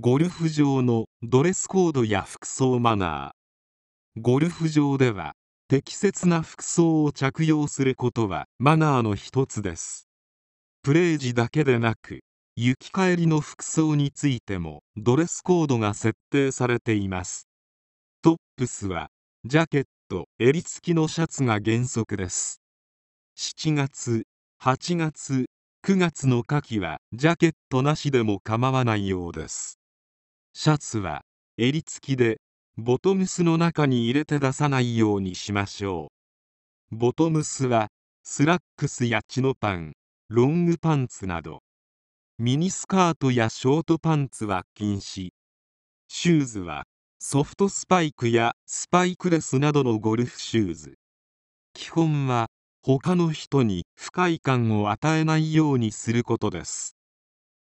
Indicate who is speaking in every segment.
Speaker 1: ゴルフ場のドレスコードや服装マナーゴルフ場では適切な服装を着用することはマナーの一つですプレー時だけでなく行き帰りの服装についてもドレスコードが設定されていますトップスはジャケット襟付きのシャツが原則です7月8月9月の夏季はジャケットなしでも構わないようですシャツは襟付きでボトムスの中に入れて出さないようにしましょうボトムスはスラックスやチノパンロングパンツなどミニスカートやショートパンツは禁止シューズはソフトスパイクやスパイクレスなどのゴルフシューズ基本は他の人に不快感を与えないようにすることです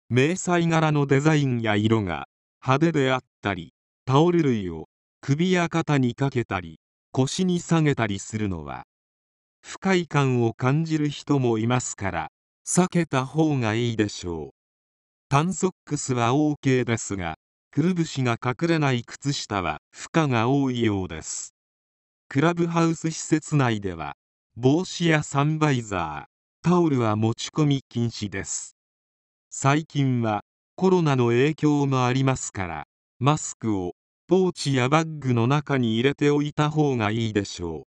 Speaker 1: 迷彩柄のデザインや色が派手であったりタオル類を首や肩にかけたり腰に下げたりするのは不快感を感じる人もいますから避けた方がいいでしょう炭ソックスは OK ですがくるぶしが隠れない靴下は負荷が多いようですクラブハウス施設内では帽子やサンバイザータオルは持ち込み禁止です最近はコロナの影響もありますからマスクをポーチやバッグの中に入れておいた方がいいでしょう